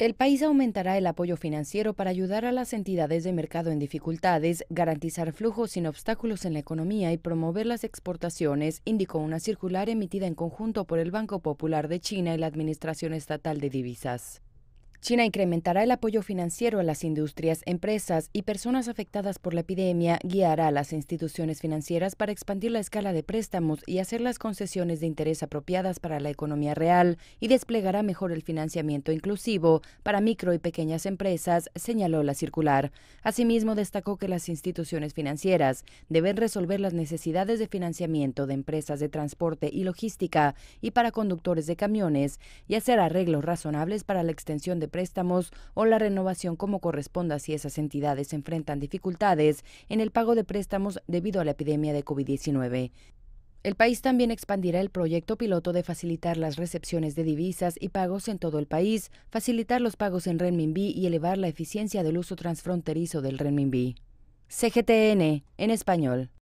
El país aumentará el apoyo financiero para ayudar a las entidades de mercado en dificultades, garantizar flujos sin obstáculos en la economía y promover las exportaciones, indicó una circular emitida en conjunto por el Banco Popular de China y la Administración Estatal de Divisas. China incrementará el apoyo financiero a las industrias, empresas y personas afectadas por la epidemia, guiará a las instituciones financieras para expandir la escala de préstamos y hacer las concesiones de interés apropiadas para la economía real y desplegará mejor el financiamiento inclusivo para micro y pequeñas empresas, señaló la circular. Asimismo, destacó que las instituciones financieras deben resolver las necesidades de financiamiento de empresas de transporte y logística y para conductores de camiones y hacer arreglos razonables para la extensión de préstamos o la renovación como corresponda si esas entidades enfrentan dificultades en el pago de préstamos debido a la epidemia de COVID-19. El país también expandirá el proyecto piloto de facilitar las recepciones de divisas y pagos en todo el país, facilitar los pagos en renminbi y elevar la eficiencia del uso transfronterizo del renminbi. CGTN en español.